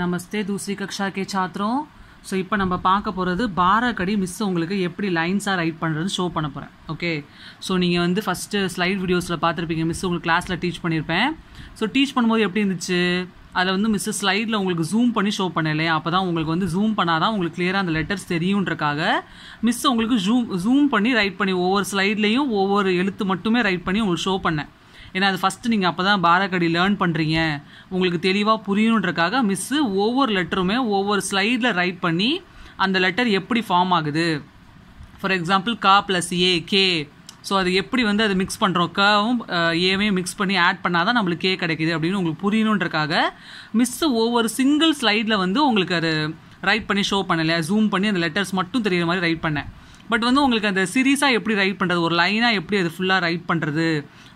நமஸ்தே தூசி கக்ஷா கே சாத்திரம் ஸோ இப்போ நம்ம பார்க்க போகிறது பாரக்கடி மிஸ் உங்களுக்கு எப்படி லைன்ஸாக ரைட் பண்ணுறதுன்னு ஷோ பண்ண போகிறேன் ஓகே ஸோ நீங்கள் வந்து ஃபஸ்ட்டு ஸ்லைட் வீடியோஸில் பார்த்துருப்பீங்க மிஸ் உங்களுக்கு கிளாஸில் டீச் பண்ணியிருப்பேன் ஸோ டீச் பண்ணும்போது எப்படி இருந்துச்சு அதில் வந்து மிஸ் ஸ்லைடில் உங்களுக்கு ஜூம் பண்ணி ஷோ பண்ண இல்லையா அப்போ தான் உங்களுக்கு வந்து ஜூம் பண்ணால் தான் உங்களுக்கு கிளியராக அந்த லெட்டர்ஸ் தெரியுன்றக்காக மிஸ் உங்களுக்கு ஜூம் ஜூம் பண்ணி ரைட் பண்ணி ஒவ்வொரு ஸ்லைட்லேயும் ஒவ்வொரு எழுத்து மட்டுமே ரைட் பண்ணி உங்களுக்கு ஷோ பண்ணேன் ஏன்னா அது ஃபஸ்ட்டு நீங்கள் அப்போ தான் பாரக்கடி லேர்ன் பண்ணுறீங்க உங்களுக்கு தெளிவாக புரியணுன்றக்காக மிஸ்ஸு ஒவ்வொரு லெட்டருமே ஒவ்வொரு ஸ்லைடில் ரைட் பண்ணி அந்த லெட்டர் எப்படி ஃபார்ம் ஆகுது ஃபார் எக்ஸாம்பிள் கா ப்ளஸ் ஏ கே ஸோ அது எப்படி வந்து அதை மிக்ஸ் பண்ணுறோம் கவும் ஏவையும் மிக்ஸ் பண்ணி ஆட் பண்ணால் தான் நம்மளுக்கு கே கிடைக்கிது அப்படின்னு உங்களுக்கு புரியணுன்றக்காக மிஸ்ஸு ஒவ்வொரு சிங்கிள் ஸ்லைடில் வந்து உங்களுக்கு அது ரைட் பண்ணி ஷோ பண்ணலை ஜூம் பண்ணி அந்த லெட்டர்ஸ் மட்டும் தெரிகிற மாதிரி ரைட் பண்ணேன் பட் வந்து உங்களுக்கு அந்த சீரீஸாக எப்படி ரைட் பண்ணுறது ஒரு லைனாக எப்படி அது ஃபுல்லாக ரைட் பண்ணுறது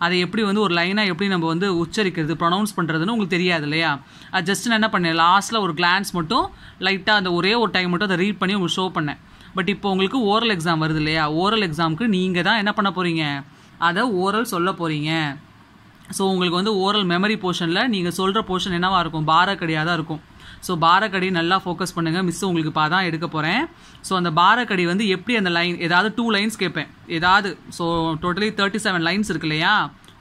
அதை எப்படி வந்து ஒரு லைனாக எப்படி நம்ம வந்து உச்சரிக்கிறது ப்ரொனவுன்ஸ் பண்ணுறதுன்னு உங்களுக்கு தெரியாது இல்லையா அது ஜஸ்ட் நான் என்ன பண்ணேன் லாஸ்ட்டில் ஒரு கிளான்ஸ் மட்டும் லைட்டாக அந்த ஒரே ஒரு டைம் மட்டும் அதை ரீட் பண்ணி உங்களுக்கு ஷோ பண்ணேன் பட் இப்போ உங்களுக்கு ஓரல் எக்ஸாம் வருது இல்லையா ஓரல் எக்ஸாமுக்கு நீங்கள் தான் என்ன பண்ண போகிறீங்க அதை ஓரல் சொல்ல போகிறீங்க ஸோ உங்களுக்கு வந்து ஓரல் மெமரி போர்ஷனில் நீங்கள் சொல்கிற போர்ஷன் என்னவாக இருக்கும் பாரக்கடியாக தான் இருக்கும் ஸோ பாரக்கடி நல்லா ஃபோக்கஸ் பண்ணுங்கள் மிஸ் உங்களுக்கு இப்போ தான் எடுக்க போகிறேன் ஸோ அந்த பாரக்கடி வந்து எப்படி அந்த லைன் ஏதாவது டூ லைன்ஸ் கேட்பேன் ஏதாவது so totally thirty seven lines இருக்கு இல்லையா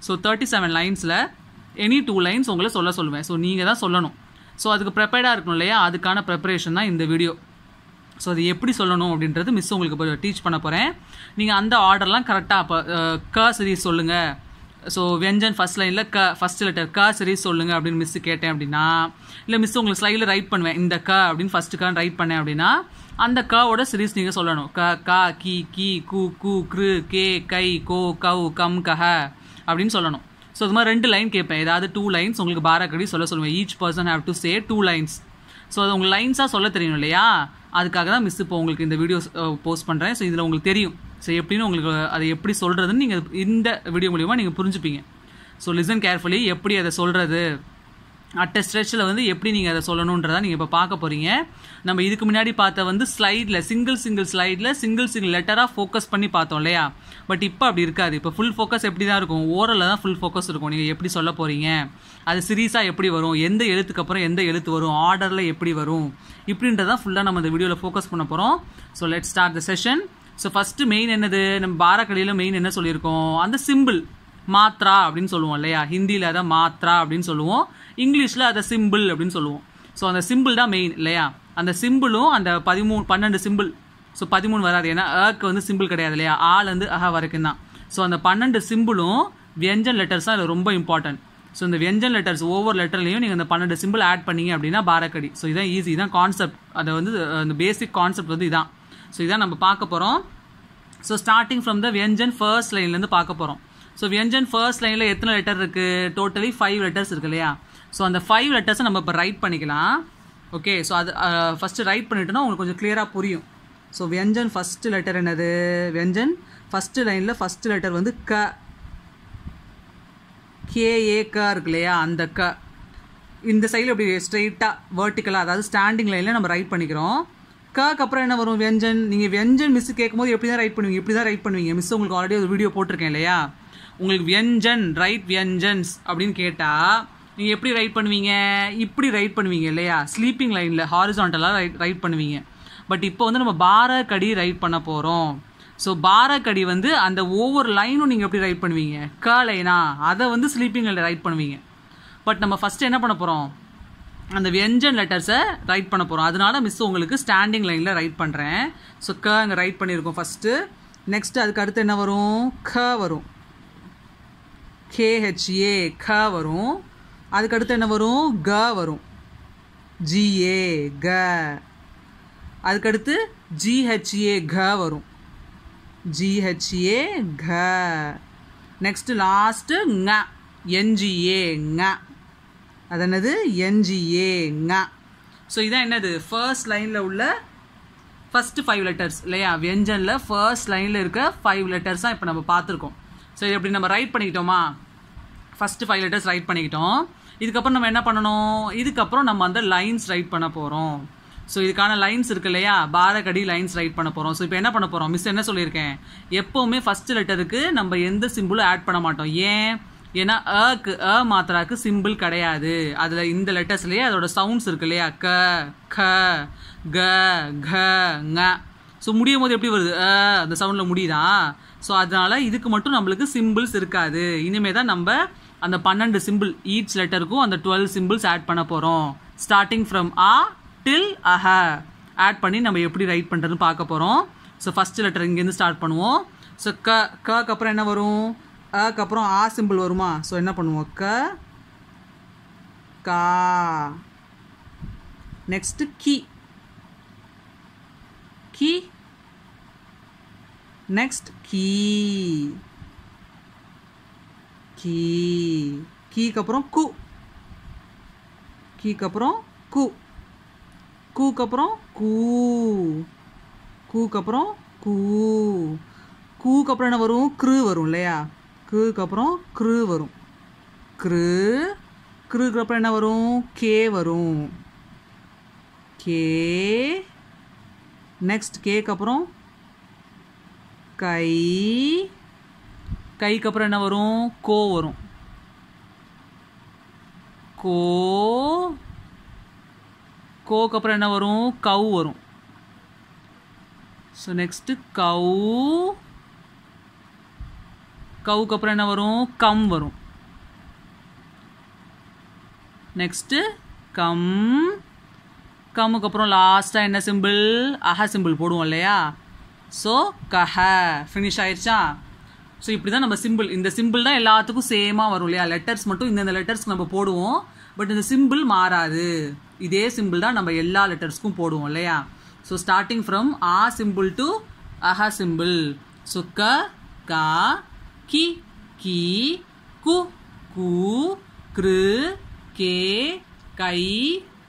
ஸோ தேர்ட்டி செவன் லைன்ஸில் எனி டூ லைன்ஸ் உங்களை சொல்ல சொல்லுவேன் ஸோ நீங்கள் தான் சொல்லணும் ஸோ அதுக்கு ப்ரிப்பேர்டாக இருக்கணும் இல்லையா அதுக்கான ப்ரிப்பரேஷன் தான் இந்த வீடியோ ஸோ அது எப்படி சொல்லணும் அப்படின்றது மிஸ் உங்களுக்கு டீச் பண்ண போகிறேன் நீங்கள் அந்த ஆர்டர்லாம் கரெக்டாக அப்போ க சீரீஸ் சொல்லுங்கள் ஸோ வெஞ்சன் ஃபஸ்ட் லைனில் க ஃபஸ்ட் லெட்டர் க சீரீஸ் சொல்லுங்கள் அப்படின்னு மிஸ்ஸு கேட்டேன் அப்படின்னா இல்லை மிஸ் உங்களுக்கு ஸ்லைடில் ரைட் பண்ணுவேன் இந்த க அப்படின்னு ஃபர்ஸ்ட் கான் ரைட் பண்ணேன் அப்படின்னா அந்த கவோட சீரீஸ் நீங்கள் சொல்லணும் க கா கி கி கு கு கிரு கே கை கோ கவு கம் கஹ அப்படின்னு சொல்லணும் ஸோ அது மாதிரி ரெண்டு லைன் கேட்பேன் ஏதாவது டூ லைன்ஸ் உங்களுக்கு பாராக்கடி சொல்ல சொல்லுவேன் each person have to say two lines so அது உங்களுக்கு லைன்ஸாக சொல்ல தெரியும் இல்லையா அதுக்காக தான் மிஸ் இப்போ உங்களுக்கு இந்த வீடியோ போஸ்ட் பண்ணுறேன் ஸோ இதில் உங்களுக்கு தெரியும் ஸோ எப்படின்னு உங்களுக்கு அதை எப்படி சொல்கிறதுன்னு நீங்கள் இந்த வீடியோ மூலிமா நீங்கள் புரிஞ்சுப்பீங்க ஸோ லிசன் கேர்ஃபுல்லி எப்படி அதை சொல்கிறது அட்ட ஸ்ட்ரெச்சில் வந்து எப்படி நீங்கள் அதை சொல்லணுன்றதை நீங்கள் இப்போ பார்க்க போகிறீங்க நம்ம இதுக்கு முன்னாடி பார்த்த வந்து ஸ்லைடில் சிங்கிள் சிங்கிள் ஸ்லைடில் சிங்கிள் சிங்கிள் லெட்டராக ஃபோக்கஸ் பண்ணி பார்த்தோம் இல்லையா பட் இப்போ அப்படி இருக்காது இப்போ ஃபுல் ஃபோக்கஸ் எப்படி தான் இருக்கும் ஓரலில் தான் ஃபுல் ஃபோக்கஸ் இருக்கும் நீங்கள் எப்படி சொல்ல போகிறீங்க அது சீரீஸாக எப்படி வரும் எந்த எழுத்துக்கு அப்புறம் எந்த எழுத்து வரும் ஆர்டரில் எப்படி வரும் இப்படின்றதான் ஃபுல்லாக நம்ம இந்த வீடியோவில் ஃபோக்கஸ் பண்ண போகிறோம் so let start the session so first main என்னது நம்ம பாரக்கடியில் மெயின் என்ன சொல்லியிருக்கோம் அந்த சிம்பிள் மாத்ரா அப்படின்னு சொல்லுவோம் இல்லையா ஹிந்தியில் அதை மாத்ரா அப்படின்னு சொல்லுவோம் இங்கிலீஷில் அதை சிம்பிள் அப்படின்னு சொல்லுவோம் ஸோ அந்த சிம்பிள் தான் மெயின் இல்லையா அந்த சிம்பிளும் அந்த பதிமூணு பன்னெண்டு சிம்பிள் ஸோ பதிமூணு வராது ஏன்னா அக்கு வந்து சிம்பிள் கிடையாது இல்லையா ஆள் வந்து அஹா வரைக்கும் தான் ஸோ அந்த பன்னெண்டு சிம்பிளும் வியஞ்சன் லெட்டர்ஸ் தான் இதில் ரொம்ப இம்பார்ட்டன்ட் ஸோ இந்த வியஞ்சன் லெட்டர்ஸ் ஒவ்வொரு லெட்டர்லையும் நீங்கள் அந்த பன்னெண்டு சிம்பிள் ஆட் பண்ணீங்க அப்படின்னா பாரக்கடி ஸோ இதான் ஈஸி தான் கான்செப்ட் அதை வந்து அந்த பேசிக் கான்செப்ட் வந்து இதான் ஸோ இதான் நம்ம பார்க்க போகிறோம் ஸோ ஸ்டார்டிங் ஃப்ரம் த வியஞ்சன் ஃபர்ஸ்ட் லைன்லேருந்து பார்க்க போகிறோம் ஸோ வியஞ்சன் ஃபர்ஸ்ட் லைனில் எத்தனை லெட்டர் இருக்குது டோட்டலி ஃபைவ் லெட்டர்ஸ் இருக்கு இல்லையா ஸோ அந்த ஃபைவ் லெட்டர்ஸை நம்ம இப்போ ரைட் பண்ணிக்கலாம் ஓகே ஸோ அது ஃபஸ்ட்டு uh, ரைட் பண்ணிட்டோன்னா உங்களுக்கு கொஞ்சம் கிளியராக புரியும் ஸோ வியஞ்சன் ஃபஸ்ட்டு லெட்டர் என்னது வியஞ்சன் ஃபஸ்ட்டு லைனில் ஃபஸ்ட்டு லெட்டர் வந்து க கேஏ க இருக்கு இல்லையா அந்த க இந்த சைடில் இப்படி ஸ்ட்ரெயிட்டாக வேர்ட்டிக்கலாக அதாவது ஸ்டாண்டிங் லைனில் நம்ம ரைட் பண்ணிக்கிறோம் கக்கு அப்புறம் என்ன வரும் வியஞ்சன் நீங்கள் வியஞ்சன் மிஸ் கேட்கும்போது எப்படி தான் ரைட் பண்ணுவீங்க எப்படி தான் ரைட் பண்ணுவீங்க மிஸ் உங்களுக்கு ஆல்ரெடி ஒரு வீடியோ போட்டிருக்கேன் இல்லையா உங்களுக்கு வியஞ்சன் ரைட் வியஞ்சன்ஸ் அப்படின்னு கேட்டால் நீங்கள் எப்படி ரைட் பண்ணுவீங்க இப்படி ரைட் பண்ணுவீங்க இல்லையா ஸ்லீப்பிங் லைனில் ஹாரிசான்டலாக ரைட் ரைட் பண்ணுவீங்க பட் இப்போ வந்து நம்ம பாரக்கடி ரைட் பண்ண போகிறோம் ஸோ பாரக்கடி வந்து அந்த ஒவ்வொரு லைனும் நீங்கள் எப்படி ரைட் பண்ணுவீங்க க லைனா அதை வந்து ஸ்லீப்பிங் லைனில் ரைட் பண்ணுவீங்க பட் நம்ம ஃபஸ்ட்டு என்ன பண்ண போகிறோம் அந்த வெஞ்சன் லெட்டர்ஸை ரைட் பண்ண போகிறோம் அதனால மிஸ் உங்களுக்கு ஸ்டாண்டிங் லைனில் ரைட் பண்ணுறேன் ஸோ க அங்கே ரைட் பண்ணியிருக்கோம் ஃபஸ்ட்டு நெக்ஸ்ட்டு அதுக்கு அடுத்து என்ன வரும் க வரும் கேஹெச்ஏ க வரும் அதுக்கடுத்து என்ன வரும் க வரும் ஜிஏ க அதுக்கடுத்து ஜிஹெச்ஏ க வரும் ஜிஹெச்ஏ க நெக்ஸ்ட்டு லாஸ்ட்டு ங என்ஜிஏ ங அது என்னது என்ஜிஏ ங ஸோ இதான் என்னது ஃபர்ஸ்ட் லைனில் உள்ள ஃபஸ்ட்டு ஃபைவ் லெட்டர்ஸ் இல்லையா வெஞ்சனில் ஃபர்ஸ்ட் லைனில் இருக்க ஃபைவ் லெட்டர்ஸ் தான் இப்போ நம்ம பார்த்துருக்கோம் ஸோ இது எப்படி நம்ம ரைட் பண்ணிக்கிட்டோமா ஃபஸ்ட்டு ஃபைவ் லெட்டர்ஸ் ரைட் பண்ணிக்கிட்டோம் இதுக்கப்புறம் நம்ம என்ன பண்ணணும் இதுக்கப்புறம் நம்ம அந்த லைன்ஸ் ரைட் பண்ண போகிறோம் ஸோ இதுக்கான லைன்ஸ் இருக்கு இல்லையா பாரகடி லைன்ஸ் ரைட் பண்ண போகிறோம் ஸோ இப்போ என்ன பண்ண போகிறோம் மிஸ் என்ன சொல்லியிருக்கேன் எப்போவுமே ஃபஸ்ட் லெட்டருக்கு நம்ம எந்த சிம்பிளும் ஆட் பண்ண மாட்டோம் ஏன் ஏன்னா அக்கு அ மாத்திராக்கு சிம்பிள் கிடையாது அதில் இந்த லெட்டர்ஸ்லேயே அதோட சவுண்ட்ஸ் இருக்கு இல்லையா க க க க ங ஸோ முடியும் போது எப்படி வருது அ அந்த சவுண்டில் முடியுதா ஸோ அதனால் இதுக்கு மட்டும் நம்மளுக்கு சிம்பிள்ஸ் இருக்காது இனிமேல் தான் நம்ம அந்த பன்னெண்டு சிம்பிள் ஈச் லெட்டருக்கும் அந்த டுவெல் சிம்பிள்ஸ் ஆட் பண்ண போகிறோம் ஸ்டார்டிங் ஃப்ரம் ஆ டில் அஹ ஆட் பண்ணி நம்ம எப்படி ரைட் பண்ணுறதுன்னு பார்க்க போகிறோம் ஸோ ஃபஸ்ட் லெட்டர் இங்கேருந்து ஸ்டார்ட் பண்ணுவோம் ஸோ க கக்கு அப்புறம் என்ன வரும் அக்கு அப்புறம் ஆ சிம்பிள் வருமா ஸோ என்ன பண்ணுவோம் க கா நெக்ஸ்ட்டு கி கி நெக்ஸ்ட் கீ கீ கீக்கு அப்புறம் கு கீக்கு அப்புறம் கு கூக்கு அப்புறம் கூ கூக்கு அப்புறம் கூ கூக்கு அப்புறம் என்ன வரும் க்ரு வரும் இல்லையா க்ருக்கு அப்புறம் க்ரு வரும் க்ரு க்ருக்கு அப்புறம் என்ன வரும் கே வரும் கே நெக்ஸ்ட் கேக்கு அப்புறம் கை கைக்கு அப்புறம் என்ன வரும் கோ வரும் கோ கோக்கு அப்புறம் என்ன வரும் கவு வரும் ஸோ நெக்ஸ்ட்டு கவு கவுக்கு அப்புறம் என்ன வரும் கம் வரும் நெக்ஸ்ட்டு கம் கம்முக்கு அப்புறம் லாஸ்ட்டாக என்ன சிம்பிள் அஹ சிம்பிள் போடுவோம் இல்லையா ஸோ கஹ ஃபினிஷ் ஆயிடுச்சா ஸோ இப்படி தான் நம்ம சிம்பிள் இந்த சிம்பிள் தான் எல்லாத்துக்கும் சேமாக வரும் இல்லையா லெட்டர்ஸ் மட்டும் இந்தந்த லெட்டர்ஸ்க்கு நம்ம போடுவோம் பட் இந்த சிம்பிள் மாறாது இதே சிம்பிள் தான் நம்ம எல்லா லெட்டர்ஸ்க்கும் போடுவோம் இல்லையா ஸோ ஸ்டார்டிங் ஃப்ரம் ஆ சிம்பிள் டு அஹ சிம்பிள் ஸோ க கா கி கி கு கு கிரு கே கை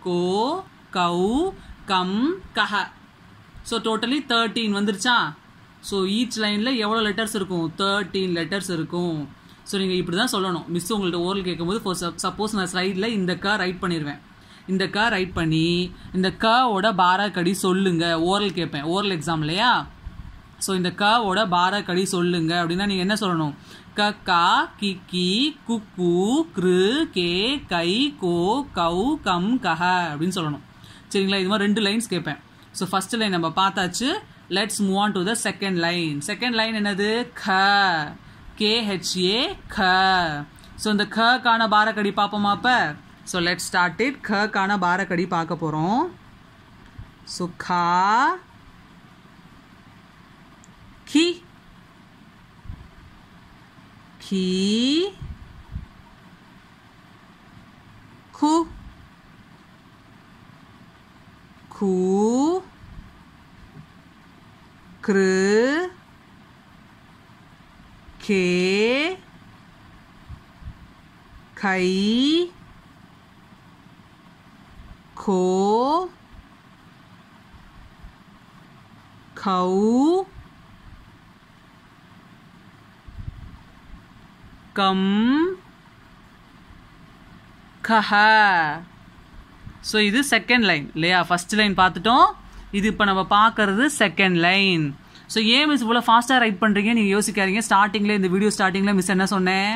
கோ கௌ கம் கஹ ஸோ டோட்டலி தேர்ட்டீன் வந்துருச்சா ஸோ ஈச் லைனில் எவ்வளோ லெட்டர்ஸ் இருக்கும் தேர்ட்டீன் லெட்டர்ஸ் இருக்கும் ஸோ நீங்கள் இப்படி தான் சொல்லணும் மிஸ் உங்கள்கிட்ட ஓரல் கேட்கும்போது சப்போஸ் நான் ஸ்லைடில் இந்த கார் ரைட் பண்ணிடுவேன் இந்த கா ரைட் பண்ணி இந்த காவோட பாராக்கடி சொல்லுங்கள் ஓரல் கேட்பேன் ஓரல் எக்ஸாம் இல்லையா ஸோ இந்த காவோட பாராக்கடி சொல்லுங்கள் அப்படின்னா நீங்கள் என்ன சொல்லணும் க கா கிக்கி குக்கு க்ரு கே கை கோ கவு கம் கஹ அப்படின்னு சொல்லணும் சரிங்களா இது மாதிரி ரெண்டு லைன்ஸ் கேட்பேன் ஸோ ஃபஸ்ட்டு லைன் நம்ம பார்த்தாச்சு let's move on to the second line second line என்னது க கேஹெச்ஏ க ஸோ இந்த கான பாரக்கடி பார்ப்போமா அப்போ ஸோ லெட் ஸ்டார்ட் இட் கக்கான பாரக்கடி பார்க்க போகிறோம் ஸோ கா கி கி கு கு 그르 கே கை கோ கௌ கம் கஹா ஸோ இது செகண்ட் லைன் இல்லையா ஃபஸ்ட் லைன் பார்த்துட்டோம் இது இப்போ நம்ம பார்க்குறது செகண்ட் லைன் ஸோ ஏன் மிஸ் இவ்வளோ ஃபாஸ்ட்டாக ரைட் பண்ணுறீங்க நீங்கள் யோசிக்காதீங்க ஸ்டார்டிங்கில் இந்த வீடியோ ஸ்டார்டிங்கில் மிஸ் என்ன சொன்னேன்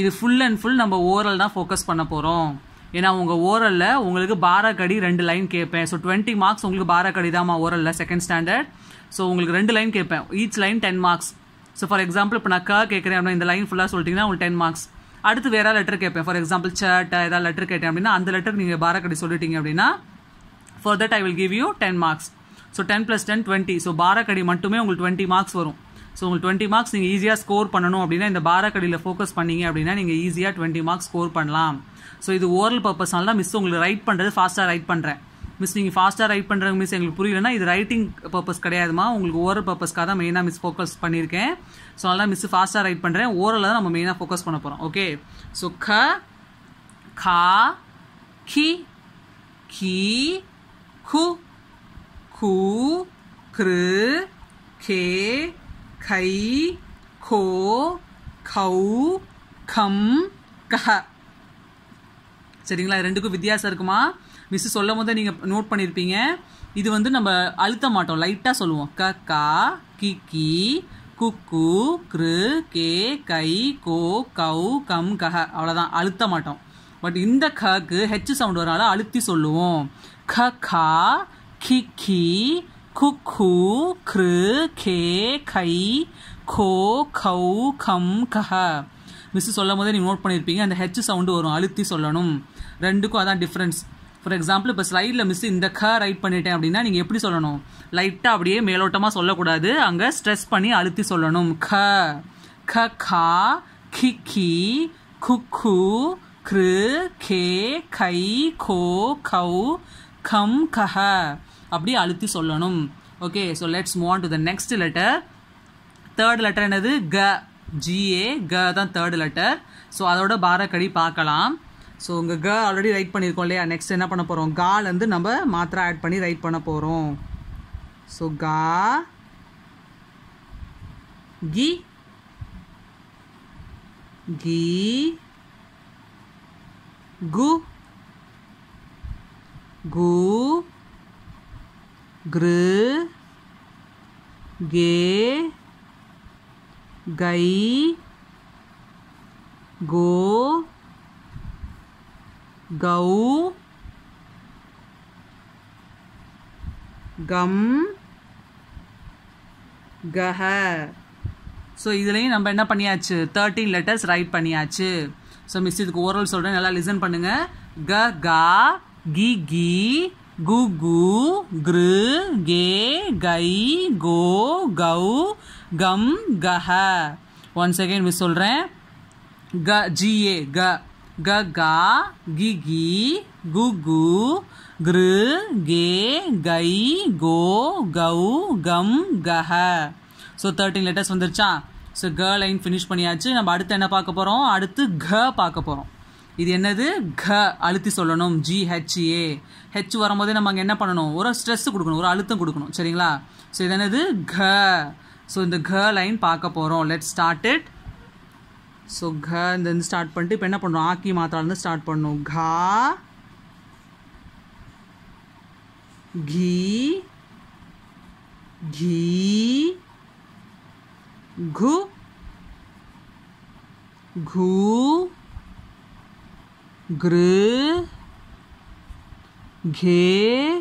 இது ஃபுல் அண்ட் ஃபுல் நம்ம ஓரல் தான் ஃபோக்கஸ் பண்ண போகிறோம் ஏன்னா உங்கள் ஓரலில் உங்களுக்கு பாரக்கடி ரெண்டு லைன் கேட்பேன் ஸோ டுவெண்ட்டி மார்க்ஸ் உங்களுக்கு பாராக்கடி தான்மா ஓரலில் செகண்ட் ஸ்டாண்டர்ட் ஸோ உங்களுக்கு ரெண்டு லைன் கேட்பேன் each line ten marks so for example இப்போ நான் க கேட்குறேன் அப்படின்னா இந்த லைன் ஃபுல்லாக சொல்லிட்டீங்கன்னா உங்களுக்கு டென் மார்க்ஸ் அடுத்து வேறு லெட்டர் கேட்பேன் ஃபார் எக்ஸாம்பிள் சர்ட் ஏதாவது லெட்டர் கேட்டேன் அப்படின்னா அந்த லெட்டருக்கு நீங்கள் பாராக்கடி சொல்லிட்டீங்க அப்படின்னா for that I will give you ten marks so ten plus ten twenty so பாரக்கடி மட்டுமே உங்களுக்கு டுவெண்ட்டி மார்க்ஸ் வரும் ஸோ உங்களுக்கு டுவெண்ட்டி மார்க்ஸ் நீங்கள் ஈஸியாக ஸ்கோர் பண்ணணும் அப்படின்னா இந்த பாரக்கடியில் ஃபோக்கஸ் பண்ணீங்க அப்படின்னா நீங்கள் ஈஸியாக டுவெண்ட்டி மார்க்ஸ் ஸ்கோர் பண்ணலாம் ஸோ இது ஓரல் பர்பஸ்னால மிஸ் உங்களுக்கு ரைட் பண்ணுறது ஃபாஸ்ட்டாக ரைட் பண்ணுறேன் மிஸ் நீங்கள் ஃபாஸ்ட்டாக ரைட் பண்ணுறவங்க மிஸ் எங்களுக்கு புரியலன்னா இது ரைட்டிங் பர்பஸ் கிடையாதுமா உங்களுக்கு ஓரல் பர்பஸ்க்காக தான் மெயினாக மிஸ் ஃபோக்கஸ் பண்ணியிருக்கேன் ஸோ அதனால் மிஸ் ஃபாஸ்ட்டாக ரைட் பண்ணுறேன் ஓரலில் தான் நம்ம மெயினாக ஃபோக்கஸ் பண்ண போகிறோம் ஓகே ஸோ க கா கி கி கு கு கிரு கே கை கோ கௌ கம் கஹ சரிங்களா ரெண்டுக்கும் வித்தியாசம் இருக்குமா மிஸ் சொல்லும் போது நீங்கள் நோட் பண்ணியிருப்பீங்க இது வந்து நம்ம அழுத்த மாட்டோம் லைட்டாக சொல்லுவோம் க கா கி கி குக்கு கிரு கே கை கோ கௌ கம் கஹ அவ்வளோதான் அழுத்த மாட்டோம் பட் இந்த கக்கு ஹெச் சவுண்ட் வரனால அழுத்தி சொல்லுவோம் க கா கிக்கி குக்கு க்ரு கே கை கோ கௌ கம் கஹ மிஸ் சொல்லும் போதே நீங்கள் நோட் பண்ணியிருப்பீங்க அந்த ஹெச் சவுண்டு வரும் அழுத்தி சொல்லணும் ரெண்டுக்கும் அதான் டிஃப்ரென்ஸ் ஃபார் எக்ஸாம்பிள் இப்போ ஸ்லைடில் மிஸ் இந்த க ரைட் பண்ணிட்டேன் அப்படின்னா நீங்கள் எப்படி சொல்லணும் லைட்டாக அப்படியே மேலோட்டமாக சொல்லக்கூடாது அங்கே ஸ்ட்ரெஸ் பண்ணி அழுத்தி சொல்லணும் க க கா கிக்கி குக்கு க்ரு கே கை கோ கௌ கம் கஹ அப்படியே அழுத்தி சொல்லணும் okay so let's move on to the next letter third letter என்னது க ஜிஏ க தான் தேர்ட் லெட்டர் ஸோ அதோட பாரக்கடி பார்க்கலாம் ஸோ உங்கள் க ஆல்ரெடி ரைட் பண்ணியிருக்கோம் இல்லையா நெக்ஸ்ட் என்ன பண்ண போகிறோம் காலேருந்து நம்ம மாத்திரை ஆட் பண்ணி ரைட் பண்ண போகிறோம் ஸோ கா கி கி கு கு கிரு கே கை கோ கௌ கம் கஹ ஸோ இதுலேயும் நம்ம என்ன பண்ணியாச்சு தேர்ட்டீன் லெட்டர்ஸ் ரைட் பண்ணியாச்சு ஸோ மிஸ் இதுக்கு ஓரல் சொல்கிறேன் நல்லா லிசன் பண்ணுங்கள் க கா கி கி குகு கிரு கே கை கோ கௌ கம் கஹ ஒன் செகண்ட் மிஸ் சொல்கிறேன் க ஜிஏ க க கா கி கி குகு கிரு கே கை கோ கௌ கம் கஹ ஸோ தேர்ட்டின் லெட்டர்ஸ் வந்துருச்சா ஸோ க லைன் ஃபினிஷ் பண்ணியாச்சு நம்ம அடுத்து என்ன பார்க்க போகிறோம் அடுத்து க பார்க்க போகிறோம் இது என்னது க அழுத்தி சொல்லணும் ஜிஹெச்ஏ ஹெச் வரும்போதே நம்ம அங்கே என்ன பண்ணணும் ஒரு ஸ்ட்ரெஸ் கொடுக்கணும் ஒரு அழுத்தம் கொடுக்கணும் சரிங்களா ஸோ இது என்னது க ஸோ இந்த க லைன் பார்க்க போகிறோம் லெட் ஸ்டார்ட் இட் ஸோ க இந்த ஸ்டார்ட் பண்ணிட்டு இப்போ என்ன பண்ணுறோம் ஆக்கி மாத்திராலேருந்து ஸ்டார்ட் பண்ணணும் கா घी घी घु घू गृ घे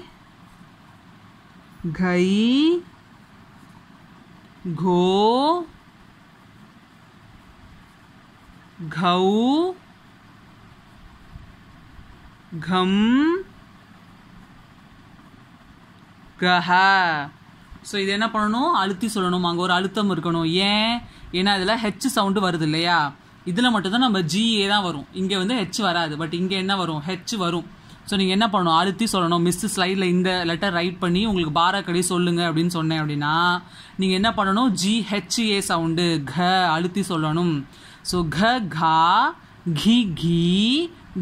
घई घो घऊ घम கஹ ஸோ இது என்ன பண்ணணும் அழுத்தி சொல்லணும் அங்கே ஒரு அழுத்தம் இருக்கணும் ஏன் ஏன்னா இதில் ஹெச் சவுண்டு வருது இல்லையா இதில் மட்டும்தான் நம்ம ஜிஏ தான் வரும் இங்கே வந்து ஹெச் வராது பட் இங்கே என்ன வரும் ஹெச் வரும் ஸோ நீங்கள் என்ன பண்ணணும் அழுத்தி சொல்லணும் மிஸ் ஸ்லைடில் இந்த லெட்டர் ரைட் பண்ணி உங்களுக்கு கடி சொல்லுங்கள் அப்படின்னு சொன்னேன் அப்படின்னா நீங்கள் என்ன பண்ணணும் ஜிஹெச்ஏ சவுண்டு க அழுத்தி சொல்லணும் ஸோ க கா கி கி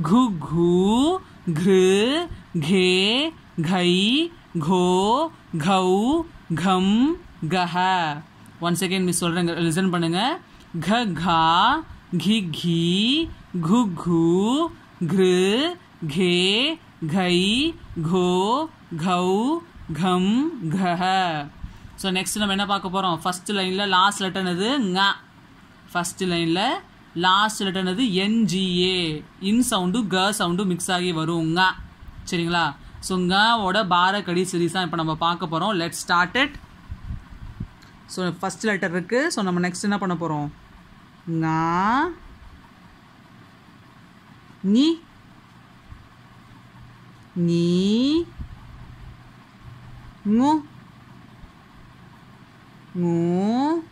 கு கு கு கே கை கோ கௌ கம் கஹ ஒன் செகண்ட் மிஸ் சொல்கிறேங்க லிசன் பண்ணுங்கள் க கா கி கி கு கு கிரு கே கை கோ கௌ கம் கஹ ஸோ நெக்ஸ்ட் நம்ம என்ன பார்க்க போகிறோம் ஃபஸ்ட் லைனில் லாஸ்ட் லெட்டர் அது ங ஃபஸ்ட் லைனில் லாஸ்ட் லெட்டர் அது என்ஜிஏ இன் சவுண்டு க சவுண்டு மிக்ஸ் ஆகி வரும் ங சரிங்களா ஸோ ங்கவோட பார கடி இப்போ நம்ம பார்க்க போகிறோம் let start it so first letter இருக்குது ஸோ நம்ம நெக்ஸ்ட் என்ன பண்ண போகிறோம் ங நீ 你、我、我、我、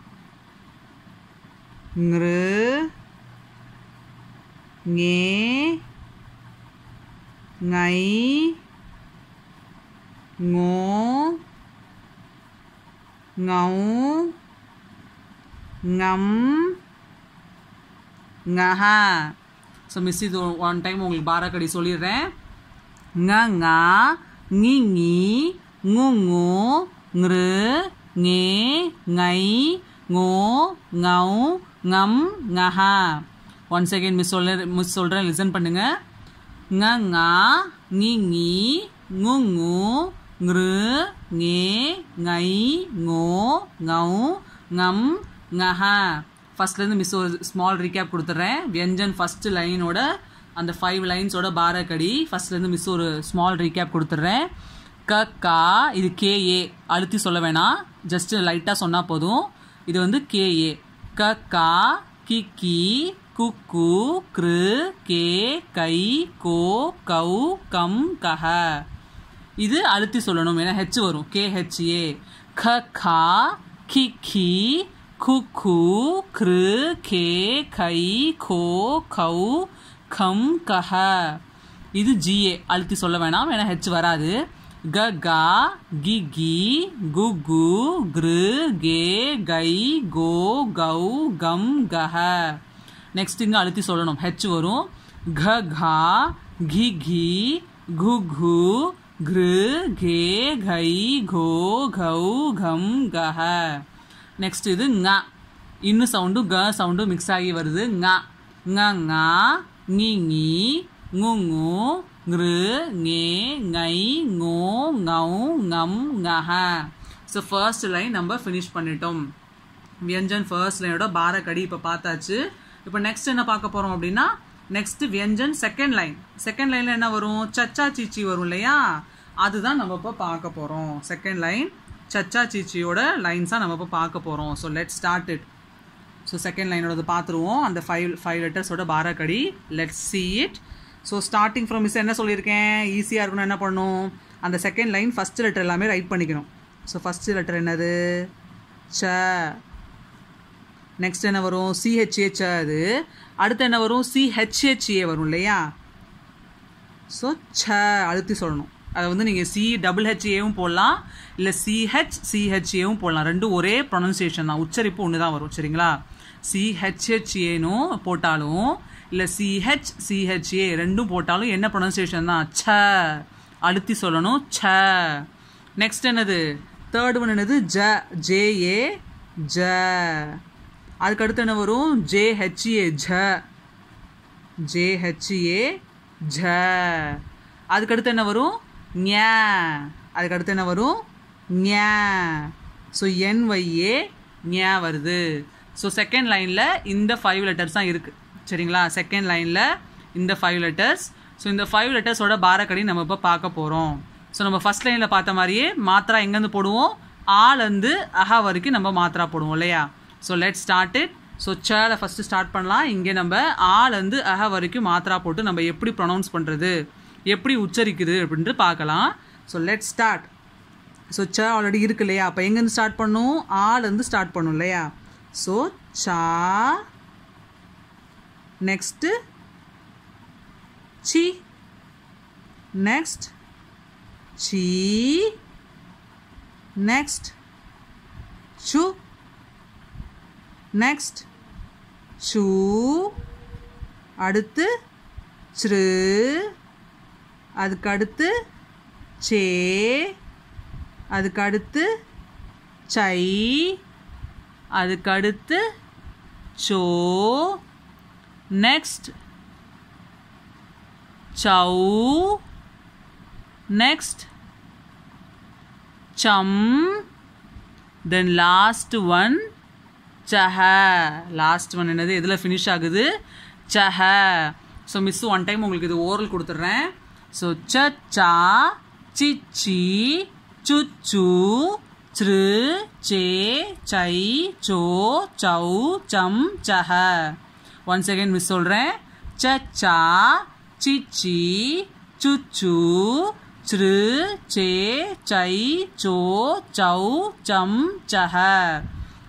nghe ngáy ngố ngấu ngắm ngà so miss இது ஒன் டைம் உங்களுக்கு பாரக்கடி சொல்லிடுறேன் งางางีงีงูงูงรือเงไงโงเงา ngam ngaha once again miss சொல்ற மிஸ் சொல்றேன் லிசன் பண்ணுங்க ng nga ngi ngi ngu ngu ngru nge ngai ngo ngau ngam ngaha ஃபர்ஸ்ட்லேருந்து மிஸ் ஒரு small recap கொடுத்துட்றேன் வியஞ்சன் ஃபஸ்ட்டு லைனோட அந்த ஃபைவ் லைன்ஸோட பாரக்கடி ஃபஸ்ட்லேருந்து மிஸ் ஒரு ஸ்மால் ரீகேப் கொடுத்துட்றேன் க கா இது கேஏ அழுத்தி சொல்ல வேணாம் ஜஸ்ட்டு லைட்டாக சொன்னால் போதும் இது வந்து கேஏ க கா கி கி குக்கு க்ரு கே கை கோ கௌ கம் கஹ இது அழுத்தி சொல்லணும் ஏன்னா ஹெச் வரும் கே ஹெச்ஏ க கா கி கி குக்கு க்ரு கே கை கோ கௌ கம் கஹ இது ஜிஏ அழுத்தி சொல்ல வேணாம் ஏன்னா ஹெச் வராது க கா கி கி கு கு கிரு கே கை கோ கௌ கம் கஹ நெக்ஸ்ட் இங்கே அழுத்தி சொல்லணும் ஹெச் வரும் घ घा घी घी घु घु घृ घे घई घो घௌ घம் கஹ நெக்ஸ்ட் இது ங இன்னும் சவுண்டு க சவுண்டும் மிக்ஸ் ஆகி வருது ங ங nghi ngô ngố ngữ nghe ngai ngô so first line நம்ம ஃபினிஷ் பண்ணிட்டோம் வியஞ்சன் ஃபர்ஸ்ட் லைனோட பாரக்கடி இப்போ பார்த்தாச்சு இப்போ நெக்ஸ்ட் என்ன பார்க்க போகிறோம் அப்படின்னா நெக்ஸ்ட் வியஞ்சன் செகண்ட் லைன் செகண்ட் லைனில் என்ன வரும் சச்சா சீச்சி வரும் இல்லையா அதுதான் நம்ம இப்போ பார்க்க போகிறோம் செகண்ட் லைன் சச்சா சீச்சியோட லைன்ஸாக நம்ம இப்போ பார்க்க போகிறோம் so let start it so second லைனோடது பார்த்துருவோம் அந்த ஃபைவ் ஃபைவ் லெட்டர்ஸோட பாராக்கடி let see it so starting from miss என்ன சொல்லியிருக்கேன் ஈஸியாக இருக்கணும்னு என்ன பண்ணணும் அந்த செகண்ட் லைன் ஃபஸ்ட்டு லெட்டர் எல்லாமே ரைட் பண்ணிக்கணும் ஸோ ஃபஸ்ட்டு லெட்டர் என்னது ச நெக்ஸ்ட் என்ன வரும் சிஹெச்ஏ அது அடுத்து என்ன வரும் சிஹெச்ஹெச்ஏ வரும் இல்லையா ஸோ ச அழுத்தி சொல்லணும் அதை வந்து நீங்கள் சி டபுள் ஹெச்ஏவும் போடலாம் இல்லை சிஹெச் சிஹெச்ஏவும் போடலாம் ரெண்டும் ஒரே ப்ரொனன்சியேஷன் தான் உச்சரிப்பு ஒன்று தான் வரும் சரிங்களா சிஹெச்ஹெச்ஏனும் போட்டாலும் இல்லை சிஹெச் சிஹெச்ஏ ரெண்டும் போட்டாலும் என்ன ப்ரொனன்சியேஷன் தான் ச அழுத்தி சொல்லணும் ச நெக்ஸ்ட் என்னது தேர்ட் ஒன் என்னது ஜ ஜேஏ ஜ அதுக்கடுத்து என்ன வரும் ஜேஹெச்ஏ e ஜ ஜேஹெச்ஏ e ஜ அதுக்கடுத்து என்ன வரும் ஞ அதுக்கடுத்து என்ன வரும் ஞ ஸோ என்ஒய்ஏ ஞ வருது ஸோ செகண்ட் லைனில் இந்த ஃபைவ் லெட்டர்ஸ் தான் இருக்குது சரிங்களா செகண்ட் லைனில் இந்த ஃபைவ் லெட்டர்ஸ் ஸோ இந்த ஃபைவ் லெட்டர்ஸோட பாரக்கடி நம்ம இப்போ பார்க்க போகிறோம் ஸோ நம்ம ஃபஸ்ட் லைனில் பார்த்த மாதிரியே மாத்திரா எங்கேருந்து போடுவோம் ஆலேருந்து அஹா வரைக்கும் நம்ம மாத்திரா போடுவோம் இல்லையா so let start it so சேல ஃபஸ்ட்டு ஸ்டார்ட் பண்ணலாம் இங்கே நம்ம ஆலேருந்து அஹ வரைக்கும் மாத்திரா போட்டு நம்ம எப்படி ப்ரொனவுன்ஸ் பண்ணுறது எப்படி உச்சரிக்குது அப்படின்ட்டு பார்க்கலாம் ஸோ லெட் ஸ்டார்ட் ஸோ ச ஆல்ரெடி இருக்கு இல்லையா அப்போ எங்கேருந்து ஸ்டார்ட் பண்ணும் ஆலேருந்து ஸ்டார்ட் பண்ணும் இல்லையா ஸோ சா நெக்ஸ்ட்டு சி நெக்ஸ்ட் சி நெக்ஸ்ட் சு நெக்ஸ்ட் சு அடுத்து சிறு அதுக்கடுத்து அடுத்து சே அதுக்கு சை அதுக்கடுத்து சோ நெக்ஸ்ட் சவு நெக்ஸ்ட் சம் தென் லாஸ்ட் ஒன் சஹ லாஸ்ட் ஒன் என்னது எதில் ஃபினிஷ் ஆகுது சஹ ஸோ மிஸ் ஒன் டைம் உங்களுக்கு இது ஓரல் கொடுத்துட்றேன் ஸோ ச சா சி சுச்சூ சிறு சே சை சோ சௌ சம் சஹ ஒன் செகண்ட் மிஸ் சொல்கிறேன் ச சா சிச்சி சுச்சு சிறு சே சை சோ சௌ சம் சஹ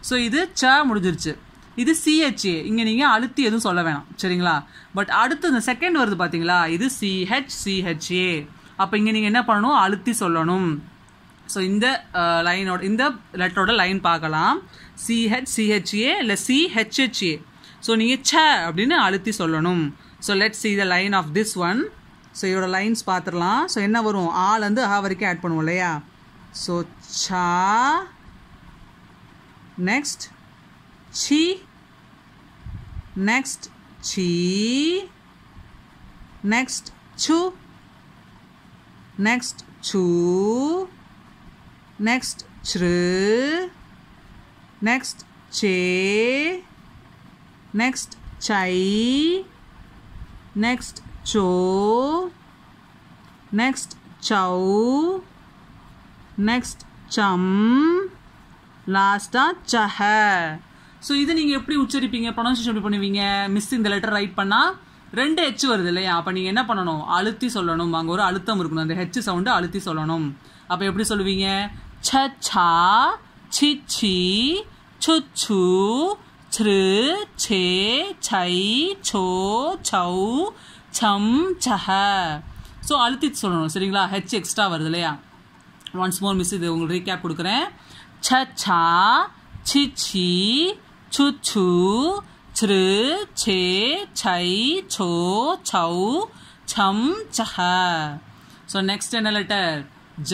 ஸோ இது ச முடிஞ்சிருச்சு இது சிஹெச்ஏ இங்கே நீங்கள் அழுத்தி எதுவும் சொல்ல வேணாம் சரிங்களா பட் அடுத்து இந்த செகண்ட் வருது பார்த்தீங்களா இது சிஹெச் சிஹெச்ஏ அப்போ இங்கே நீங்கள் என்ன பண்ணணும் அழுத்தி சொல்லணும் ஸோ இந்த லைனோட uh, இந்த லெட்டரோட லைன் பார்க்கலாம் சிஹெச் சிஹெச்ஏ இல்லை சிஹெச்ஹெச்ஏ ஸோ நீங்கள் ச அப்படின்னு அழுத்தி சொல்லணும் so let see the line of this one so இதோட லைன்ஸ் பார்த்துடலாம் ஸோ என்ன வரும் ஆலேருந்து ஆ வரைக்கும் ஆட் பண்ணுவோம் இல்லையா ஸோ சா நெக்ஸ்ட் சி நெக்ஸ்ட் சி நெக்ஸ்ட் சு நெக்ஸ்ட் சூ நெக்ஸ்ட் chru நெக்ஸ்ட் சே நெக்ஸ்ட் சை நெக்ஸ்ட் சோ நெக்ஸ்ட் சௌ நெக்ஸ்ட் சம் லாஸ்ட்டாக சஹ ஸோ இதை நீங்கள் எப்படி உச்சரிப்பீங்க ப்ரொனன்சியேஷன் எப்படி பண்ணுவீங்க மிஸ் இந்த லெட்டர் ரைட் பண்ணால் ரெண்டு ஹெச் வருது இல்லையா அப்போ நீங்கள் என்ன பண்ணணும் அழுத்தி சொல்லணும் அங்கே ஒரு அழுத்தம் இருக்கணும் அந்த ஹெச் சவுண்டு அழுத்தி சொல்லணும் அப்போ எப்படி சொல்லுவீங்க 차차, 치치, 추추, 츠르, 제, 차이, 초, 저우, 점, 자하 ஸோ அழுத்தி சொல்லணும் சரிங்களா ஹெச் எக்ஸ்ட்ரா வருது இல்லையா ஒன்ஸ் மோர் மிஸ் இது உங்களுக்கு ரீகேப் கொடுக்குறேன் ச சா சி சி சு சு ச்ரு சே சை சோ சௌ சம் சஹ ஸோ நெக்ஸ்ட் என்ன லெட்டர் ஜ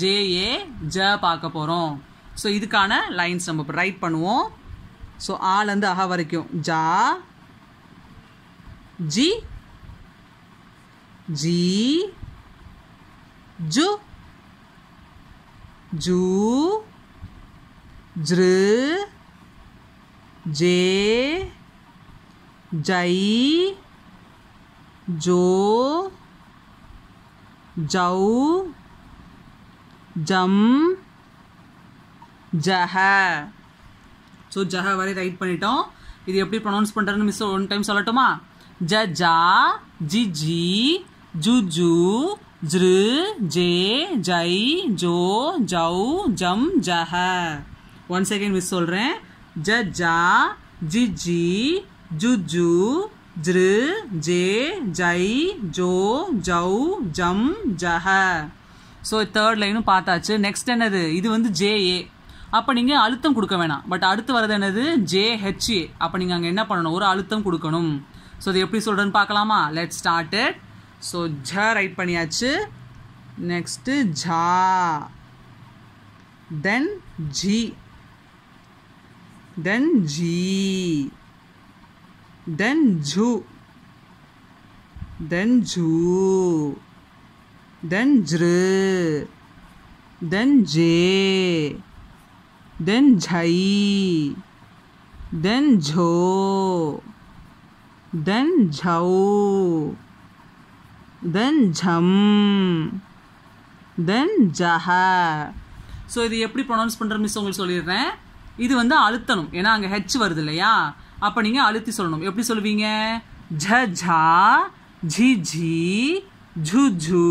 ஜேஏ ஜ பார்க்க போகிறோம் ஸோ இதுக்கான லைன்ஸ் நம்ம இப்போ ரைட் பண்ணுவோம் ஸோ ஆலேருந்து அஹா வரைக்கும் ஜா ஜி ஜி ஜு ஜூ ஜ்ரு ஜே ஜை ஜோ ஜவு जम ஜஹ ஸோ ஜஹ வரை ரைட் பண்ணிட்டோம் இது எப்படி ப்ரொனவுன்ஸ் பண்ணுறதுன்னு மிஸ் ஒன் டைம் சொல்லட்டுமா ஜ ஜா ஜி ஜி ஜு ஜு ஜ்ரு ஜே ஜை ஜோ ஜவு ஜம் ஜஹ ஒன் செகண்ட் மிஸ் சொல்கிறேன் ஜ ஜா ஜி ஜி ஜு ஜு ஜ்ரு ஜே ஜை ஜோ ஜவு ஜம் ஜஹ ஸோ தேர்ட் லைனும் பார்த்தாச்சு நெக்ஸ்ட் என்னது இது வந்து ஜேஏ அப்போ நீங்கள் அழுத்தம் கொடுக்க வேணாம் பட் அடுத்து வரது என்னது ஜேஹெச்ஏ அப்போ நீங்கள் அங்கே என்ன பண்ணணும் ஒரு அழுத்தம் கொடுக்கணும் ஸோ அது எப்படி சொல்கிறேன்னு பார்க்கலாமா லெட் ஸ்டார்ட் ஸோ ஜ ரைட் பண்ணியாச்சு நெக்ஸ்ட்டு ஜா தென் ஜி தென் ஜி தென் ஜூ தென் ஜூ then jr then j then jhai then jho then jhau then jham then jaha so இது எப்படி ப்ரொனவுன்ஸ் பண்ணுற மிஸ் உங்களுக்கு சொல்லிடுறேன் இது வந்து அழுத்தணும் ஏன்னா அங்கே ஹெச் வருது இல்லையா அப்போ நீங்கள் அழுத்தி சொல்லணும் எப்படி சொல்லுவீங்க ஜ ஜா ஜி ஜி ஜு ஜு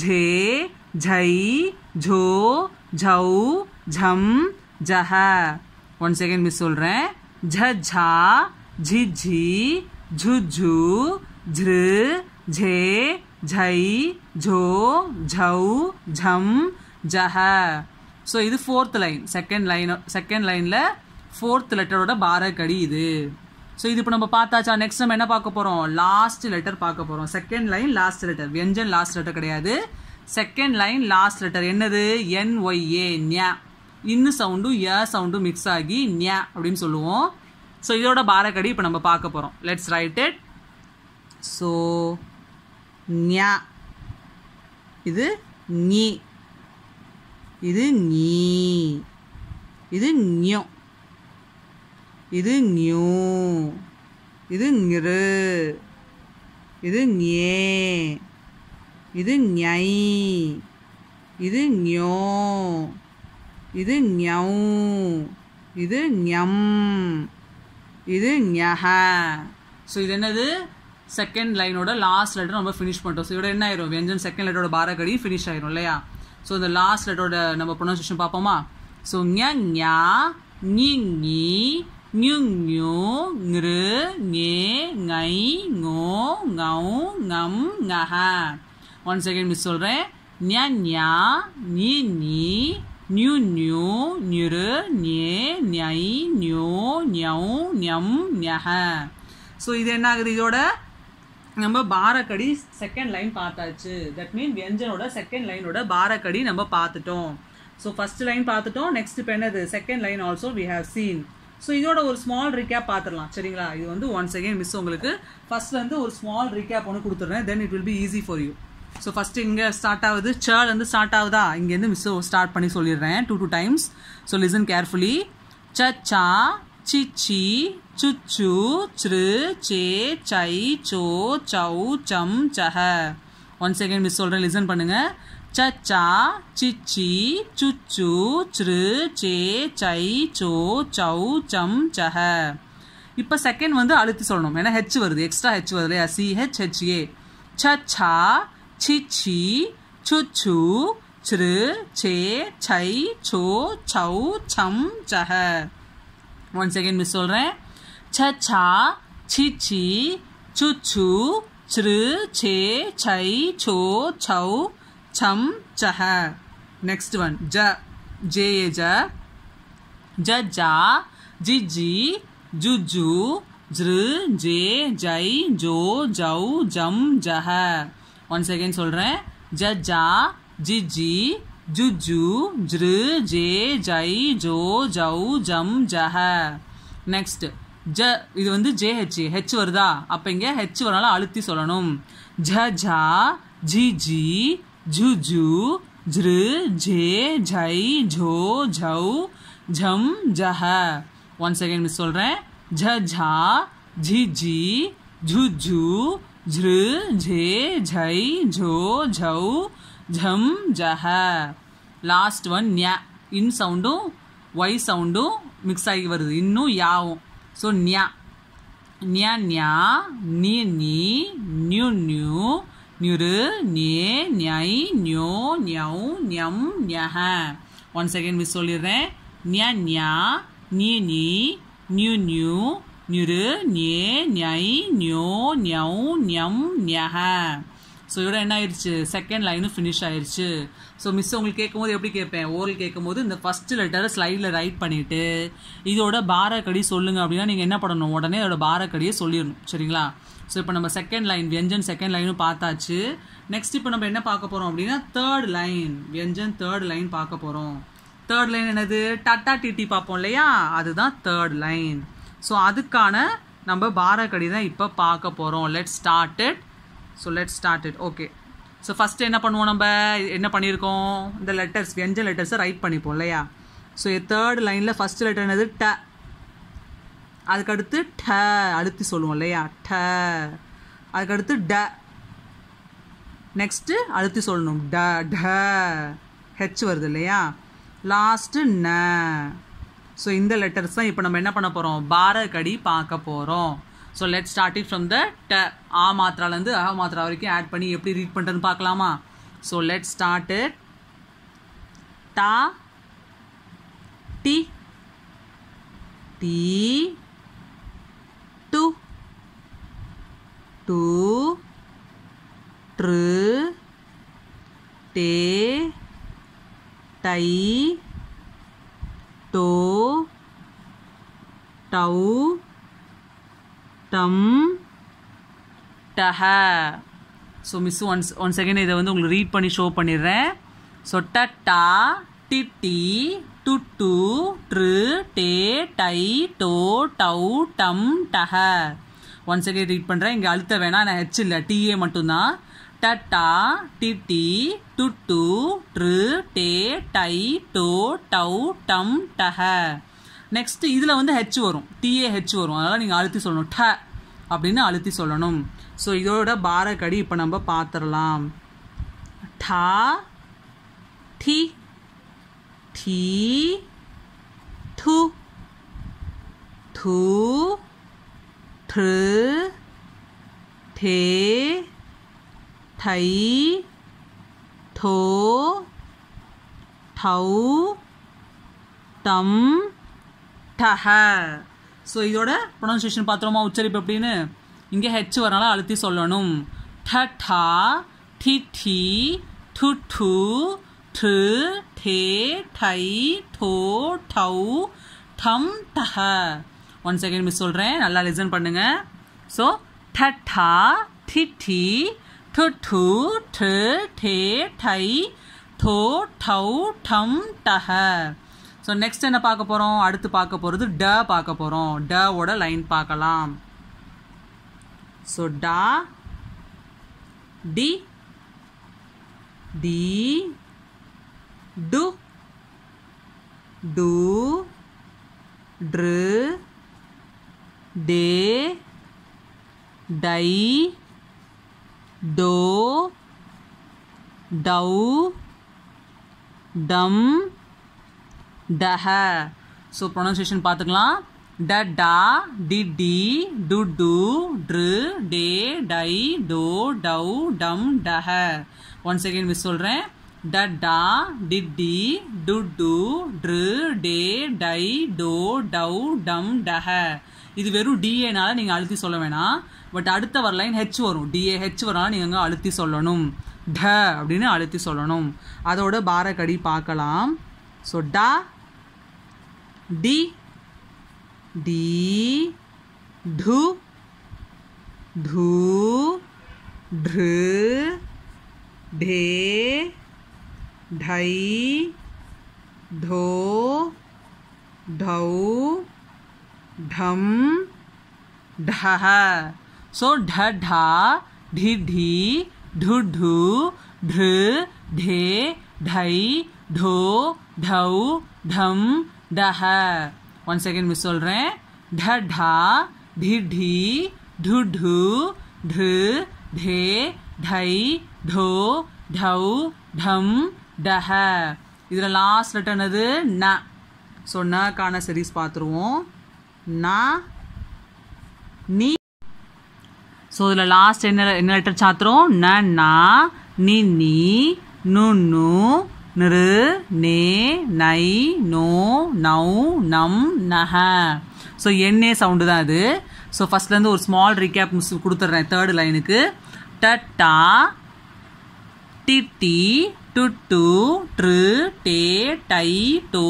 ஜே ஜை ஜோ ஜௌ ஜம் ஜஹ ஒன் செகண்ட் மிஸ் சொல்கிறேன் ஜ ஜா ஜி ஜி ஜு ஜு ஜ்ரு ஜோ ஜௌ ஜம் ஜஹ ஸோ இது fourth line second line second லைனில் ஃபோர்த் லெட்டரோட பாரக்கடி இது ஸோ இது இப்போ நம்ம பார்த்தாச்சா நெக்ஸ்ட் நம்ம என்ன பார்க்க போகிறோம் லாஸ்ட் லெட்டர் பார்க்க போகிறோம் செகண்ட் லைன் லாஸ்ட் லெட்டர் வியஞ்சன் லாஸ்ட் லெட்டர் கிடையாது செகண்ட் லைன் லாஸ்ட் லெட்டர் என்னது என் ஒய்ஏ ஞா இன்னு சவுண்டும் ஏ சவுண்டும் மிக்ஸ் ஆகி ஞா அப்படின்னு சொல்லுவோம் ஸோ இதோட பாரக்கடி இப்போ நம்ம பார்க்க போகிறோம் லெட்ஸ் ரைட் இட் ஸோ ஞா இது நீ இது நீ இது ஞோ இது ஞூ இது ஞரு இது ஞே இது ஞை இது ஞோ இது ஞௌ இது ஞம் இது ஞஹ ஸோ இது என்னது செகண்ட் லைனோட லாஸ்ட் லெட்டர் நம்ம ஃபினிஷ் பண்ணுறோம் ஸோ இதோட என்ன ஆயிரும் வெஞ்சன் செகண்ட் லெட்டரோட பாரகடி ஃபினிஷ் ஆயிரும் இல்லையா ஸோ இந்த லாஸ்ட் லெட்டரோட நம்ம ப்ரொனன்சேஷன் பார்ப்போமா ஸோ ஞ ஞா ஞி nhung ngữ nge ngai ngô ngau ngam ngaha once again miss சொல்றேன் nya nya ni ni nyu nyu nyru nye nyai nyu nyau nyam nyaha so இது என்ன ஆகுது இதோட நம்ம பாரக்கடி செகண்ட் லைன் பார்த்தாச்சு தட் மீன் வியஞ்சனோட செகண்ட் லைனோட பாரக்கடி நம்ம பார்த்துட்டோம் ஸோ ஃபஸ்ட் லைன் பார்த்துட்டோம் நெக்ஸ்ட் இப்போ என்னது second line also we have seen so இதோட ஒரு ஸ்மால் ரீகேப் பார்த்துடலாம் சரிங்களா இது வந்து ஒன்ஸ் அகேன் மிஸ் உங்களுக்கு ஃபஸ்ட்லேருந்து ஒரு ஸ்மால் ரீகேப் ஒன்று கொடுத்துட்றேன் then it will be easy for you so first இங்கே ஸ்டார்ட் ஆகுது வந்து ஸ்டார்ட் ஆகுதா இங்கேருந்து மிஸ் ஸ்டார்ட் பண்ணி சொல்லிடுறேன் two two times so listen carefully ச சா சிச்சி சுச்சு சிறு சே சை சோ சௌ சம் சஹ ஒன் செகண்ட் மிஸ் சொல்கிறேன் லிசன் பண்ணுங்கள் சச்சா சிச்சி சுச்சு ச்ரு சே சை சோ சௌ சம் சஹ இப்போ செகண்ட் வந்து அழுத்தி சொல்லணும் ஏன்னா ஹெச் வருது எக்ஸ்ட்ரா ஹெச் வருது இல்லையா சிஹெச் ஹெச்ஏ சச்சா சிச்சி சுச்சு ச்ரு சே சை சோ சௌ சம் சஹ ஒன் செகண்ட் மிஸ் சொல்கிறேன் சச்சா சிச்சி சுச்சு छृ छे छई छो छौ छम चह नेक्स्ट वन ज जे ये ज ज जा जी जी जु जू ஜ்ரு ஜே ஜை ஜோ ஜவ் ஜம் ஜஹ ஒன் செகண்ட் சொல்கிறேன் ஜ ஜா ஜி ஜி ஜு ஜு ஜ்ரு ஜே ஜை ஜோ ஜவ் ஜம் ஜஹ நெக்ஸ்ட் ஜ இது வந்து ஜேஹெச் ஹெச் வருதா அப்போ இங்கே ஹெச் வரனால அழுத்தி சொல்லணும் ஜ ஜா ஜி ஜி ஜு ஜு ஜ்ரு ஜே ஜை ஜோ ஜௌ ஜம் ஜஹ ஒன் செகண்ட் மிஸ் சொல்கிறேன் ஜ ஜா ஜி ஜி ஜு ஜு ஜ்ரு ஜே ஜை ஜோ ஜௌ ஜம் ஜஹ லாஸ்ட் ஒன் ஞ இன் சவுண்டும் ஒய் சவுண்டும் மிக்ஸ் ஆகி வருது இன்னும் யாவும் ஸோ நியா நியா நியா நீ நீ நியூ நியூ நியூரு நியே நியாய் நியோ நியௌ நியம் நியஹ ஒன் செகண்ட் மிஸ் சொல்லிடுறேன் நியா நியா நீ நீ நியூ நியூ நியூரு நியே நியாய் நியோ நியவு நியம் நியஹ ஸோ இதோட என்ன ஆயிடுச்சு செகண்ட் லைனும் ஃபினிஷ் ஆயிடுச்சு ஸோ மிஸ் உங்களுக்கு கேட்கும்போது எப்படி கேட்பேன் ஓரல் கேட்கும்போது இந்த ஃபஸ்ட்டு லெட்டரை ஸ்லைடில் ரைட் பண்ணிவிட்டு இதோட பாரக்கடி சொல்லுங்கள் அப்படின்னா நீங்கள் என்ன பண்ணணும் உடனே அதோட பாரக்கடியை சொல்லிடணும் சரிங்களா ஸோ இப்போ நம்ம செகண்ட் லைன் வியஞ்சன் செகண்ட் லைனும் பார்த்தாச்சு நெக்ஸ்ட் இப்போ நம்ம என்ன பார்க்க போகிறோம் அப்படின்னா தேர்ட் லைன் வியஞ்சன் தேர்ட் லைன் பார்க்க போகிறோம் தேர்ட் லைன் என்னது டட்டா டிடி பார்ப்போம் இல்லையா அதுதான் தேர்ட் லைன் ஸோ அதுக்கான நம்ம பாரக்கடி தான் இப்போ பார்க்க போகிறோம் let start it so let start it okay so first என்ன பண்ணுவோம் நம்ம என்ன பண்ணியிருக்கோம் இந்த லெட்டர்ஸ் வெஞ்ச லெட்டர்ஸை ரைட் பண்ணிப்போம் இல்லையா ஸோ தேர்ட் லைனில் ஃபஸ்ட் லெட்டர் என்னது ட அதுக்கடுத்து ட அழுத்தி சொல்லுவோம் இல்லையா ட அதுக்கடுத்து ட நெக்ஸ்ட்டு அழுத்தி சொல்லணும் ட ட ஹெச் வருது இல்லையா லாஸ்ட்டு ந ஸோ இந்த லெட்டர்ஸ் தான் இப்போ நம்ம என்ன பண்ண போகிறோம் பாரக்கடி பார்க்க போகிறோம் so let starting from the ட ஆ மாத்திராலேருந்து அஹ மாத்திரா வரைக்கும் ஆட் பண்ணி எப்படி ரீட் பண்ணுறதுன்னு பார்க்கலாமா ஸோ லெட் ஸ்டார்ட் இட் டா டி டி டூ டூ ட்ரு டே டை டோ டவு டம் டஹ so miss once one second இதை வந்து உங்களுக்கு ரீட் பண்ணி ஷோ பண்ணிடுறேன் ஸோ ட டா டி டி டு டு ட்ரு டே டை டோ டவு டம் டஹ ஒன் செகண்ட் ரீட் பண்ணுறேன் இங்கே அழுத்த வேணாம் நான் ஹெச் இல்லை டிஏ மட்டும்தான் டட்டா டிட்டி டு ட்ரு டே டை டோ டவு டம் டஹ நெக்ஸ்ட்டு இதில் வந்து ஹெச் வரும் டிஏ ஹெச் வரும் அதனால் நீங்கள் அழுத்தி சொல்லணும் ட அப்படின்னு அழுத்தி சொல்லணும் ஸோ இதோட பாரக்கடி இப்போ நம்ம பார்த்துடலாம் ட டி டி டு டு ட்ரு டே டை ठो டவு तम ஹ ஸோ இதோட ப்ரொனன்சியேஷன் பார்த்துருமா உச்சரிப்பு எப்படின்னு இங்கே ஹெச் வரனால அழுத்தி சொல்லணும் ட டி டி டு டு டு டே டை டோ டௌ டம் டஹ ஒன் செகண்ட் மிஸ் சொல்கிறேன் நல்லா லிசன் பண்ணுங்க ஸோ டட்டா டா டி டி டு டு டு டே டை டோ டௌ டம் டஹ ஸோ நெக்ஸ்ட் என்ன பார்க்க போகிறோம் அடுத்து பார்க்க போகிறது ட பார்க்க போகிறோம் டவோட லைன் பார்க்கலாம் ஸோ டா டி டி டு டு ட்ரு டே டை டோ டவு டம் டஹ ஸோ ப்ரொனன்சியேஷன் பார்த்துக்கலாம் ட டா டி டி டு டு ட்ரு டே டை டோ டௌ டம் டஹ ஒன் செகண்ட் மிஸ் சொல்கிறேன் ட டா டி டி டு டு ட்ரு டே டை டோ டௌ டம் டஹ இது வெறும் டிஏனால நீங்கள் அழுத்தி சொல்ல வேணாம் பட் அடுத்த வர லைன் ஹெச் வரும் டிஏ ஹெச் வரனால நீங்கள் அங்கே அழுத்தி சொல்லணும் ட அப்படின்னு அழுத்தி சொல்லணும் அதோட பாரக்கடி பார்க்கலாம் ஸோ டா डी डी ढू ढू ढृ ढे ढई ढो ढौ ढम ढह सो ढ ढा ढी ढी ढू ढू ढृ ढे ढई ढो ढौ ढम டஹ ஒன் செகண்ட் மிஸ் சொல்கிறேன் ட ढा டி டி டு டு டு ढे ढை ढோ ढௌ டம் டஹ இதில் லாஸ்ட் லெட்டர் அது ந ஸோ நக்கான சீரீஸ் பார்த்துருவோம் ந நீ ஸோ இதில் லாஸ்ட் என்ன என்ன லெட்டர் சாத்துறோம் ந நா நி நீ நு நு நிறு நே நை நோ நௌ நம் நஹ ஸோ என்ஏ சவுண்டு தான் அது ஸோ ஃபஸ்ட்லேருந்து ஒரு ஸ்மால் ரீகேப் மிஸ் கொடுத்துட்றேன் தேர்டு லைனுக்கு டட்டா டிட்டி டு டு ட்ரு டே டை டோ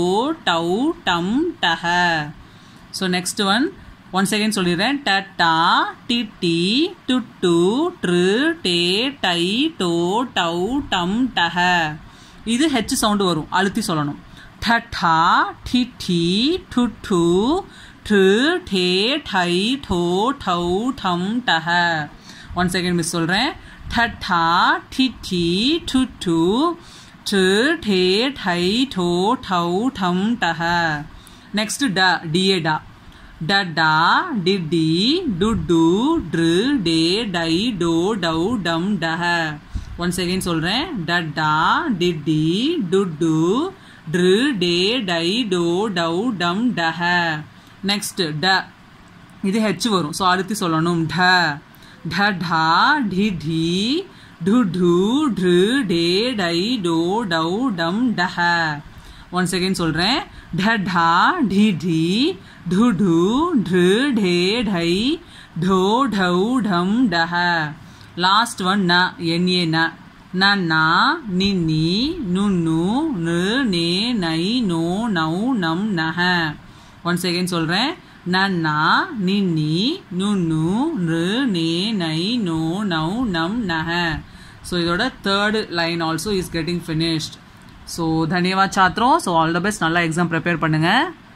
டவு டம் டஹ so next one one second சொல்லிடுறேன் டட்டா டிட்டி டு டு ட்ரு டே டை டோ டவு டம் டஹ இது ஹெச் சவுண்டு வரும் அழுத்தி சொல்லணும் டா டி டி டு டு டு டே டை டோ டௌ டம் டஹ ஒன் செகண்ட் மிஸ் சொல்கிறேன் டட்டா டி டி டு டு டு டே டை டோ டௌ டம் டஹ நெக்ஸ்ட் ட டிஏ டா டடா டிடி டுடு ட்ரு டே டை டோ டௌ டம் டஹ ஒன்ஸ் அகெயின் சொல்கிறேன் டட்டா டிடி டுட்டு ட்ரு டே டை டோ டவ் டம் டஹ நெக்ஸ்ட் ட இது ஹெச் வரும் ஸோ அடுத்து சொல்லணும் ட ட டா டி டி டு டு ட்ரு டே டை டோ டவ் டம் டஹ ஒன்ஸ் அகெயின் சொல்கிறேன் ட டா டி டி டு டு ட்ரு டே டை ढो ढौ டம் டஹ லாஸ்ட் ஒன் ந என்ஏ ந நன்னா நின்னி நுண்ணு நு நே நை நோ நௌ நம் நஹ ஒன் செகண்ட் சொல்கிறேன் நன்னா நின்னி நுண்ணு நு நே நை நோ நௌ நம் நஹ ஸோ இதோட third line also is getting finished so தன்யவாத் சாத்திரம் ஸோ ஆல் த பெஸ்ட் நல்லா எக்ஸாம் ப்ரிப்பேர் பண்ணுங்கள்